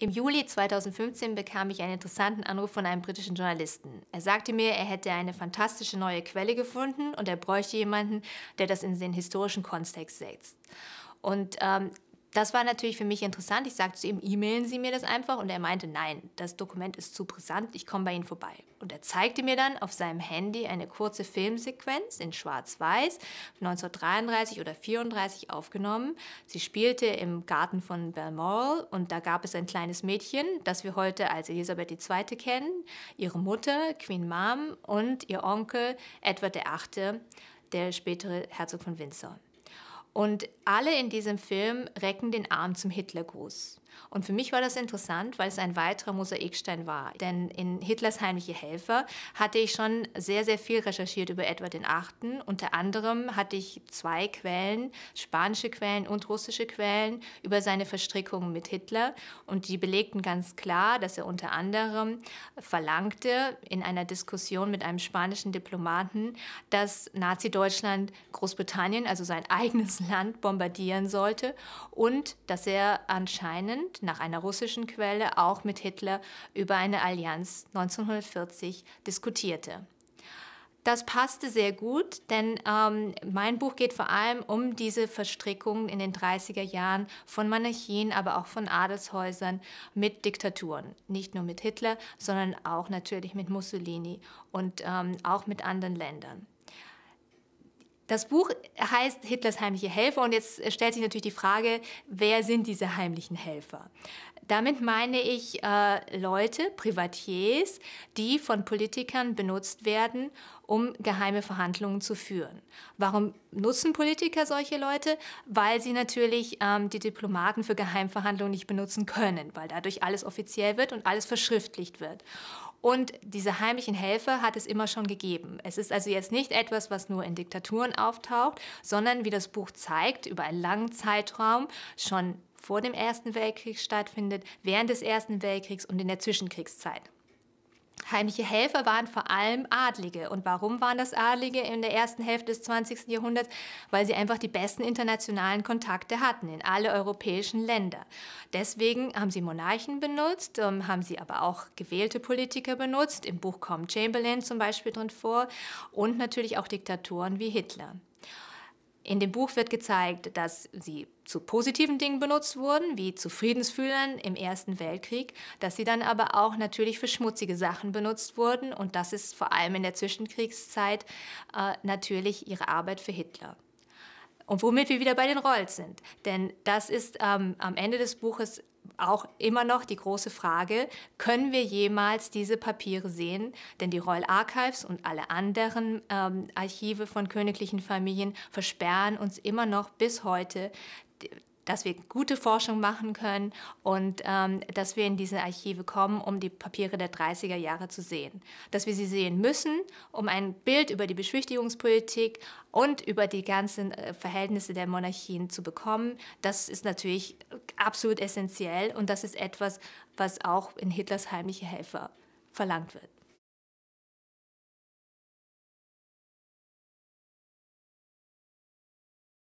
Im Juli 2015 bekam ich einen interessanten Anruf von einem britischen Journalisten. Er sagte mir, er hätte eine fantastische neue Quelle gefunden und er bräuchte jemanden, der das in den historischen Kontext setzt. Und ähm, das war natürlich für mich interessant. Ich sagte zu ihm, e-mailen Sie mir das einfach. Und er meinte, nein, das Dokument ist zu brisant, ich komme bei Ihnen vorbei. Und er zeigte mir dann auf seinem Handy eine kurze Filmsequenz in Schwarz-Weiß, 1933 oder 34 aufgenommen. Sie spielte im Garten von Balmoral und da gab es ein kleines Mädchen, das wir heute als Elisabeth II. kennen, ihre Mutter, Queen Mom und ihr Onkel, Edward VIII., der spätere Herzog von Windsor. Und alle in diesem Film recken den Arm zum Hitlergruß. Und für mich war das interessant, weil es ein weiterer Mosaikstein war. Denn in Hitlers heimliche Helfer hatte ich schon sehr, sehr viel recherchiert über Edward VIII. Unter anderem hatte ich zwei Quellen, spanische Quellen und russische Quellen, über seine Verstrickungen mit Hitler. Und die belegten ganz klar, dass er unter anderem verlangte, in einer Diskussion mit einem spanischen Diplomaten, dass Nazi-Deutschland Großbritannien, also sein eigenes Land bombardieren sollte und dass er anscheinend nach einer russischen Quelle auch mit Hitler über eine Allianz 1940 diskutierte. Das passte sehr gut, denn ähm, mein Buch geht vor allem um diese Verstrickungen in den 30er Jahren von Monarchien, aber auch von Adelshäusern mit Diktaturen. Nicht nur mit Hitler, sondern auch natürlich mit Mussolini und ähm, auch mit anderen Ländern. Das Buch heißt Hitlers heimliche Helfer und jetzt stellt sich natürlich die Frage, wer sind diese heimlichen Helfer? Damit meine ich äh, Leute, Privatiers, die von Politikern benutzt werden, um geheime Verhandlungen zu führen. Warum nutzen Politiker solche Leute? Weil sie natürlich ähm, die Diplomaten für Geheimverhandlungen nicht benutzen können, weil dadurch alles offiziell wird und alles verschriftlicht wird. Und diese heimlichen Helfer hat es immer schon gegeben. Es ist also jetzt nicht etwas, was nur in Diktaturen auftaucht, sondern wie das Buch zeigt, über einen langen Zeitraum schon vor dem Ersten Weltkrieg stattfindet, während des Ersten Weltkriegs und in der Zwischenkriegszeit. Heimliche Helfer waren vor allem Adlige. Und warum waren das Adlige in der ersten Hälfte des 20. Jahrhunderts? Weil sie einfach die besten internationalen Kontakte hatten in alle europäischen Länder. Deswegen haben sie Monarchen benutzt, ähm, haben sie aber auch gewählte Politiker benutzt. Im Buch kommt Chamberlain zum Beispiel drin vor und natürlich auch Diktatoren wie Hitler. In dem Buch wird gezeigt, dass sie zu positiven Dingen benutzt wurden, wie zu Friedensfühlern im Ersten Weltkrieg, dass sie dann aber auch natürlich für schmutzige Sachen benutzt wurden und das ist vor allem in der Zwischenkriegszeit äh, natürlich ihre Arbeit für Hitler. Und womit wir wieder bei den Rolls sind. Denn das ist ähm, am Ende des Buches auch immer noch die große Frage, können wir jemals diese Papiere sehen? Denn die Royal Archives und alle anderen ähm, Archive von königlichen Familien versperren uns immer noch bis heute dass wir gute Forschung machen können und ähm, dass wir in diese Archive kommen, um die Papiere der 30er Jahre zu sehen. Dass wir sie sehen müssen, um ein Bild über die Beschwichtigungspolitik und über die ganzen äh, Verhältnisse der Monarchien zu bekommen. Das ist natürlich absolut essentiell und das ist etwas, was auch in Hitlers heimliche Helfer verlangt wird.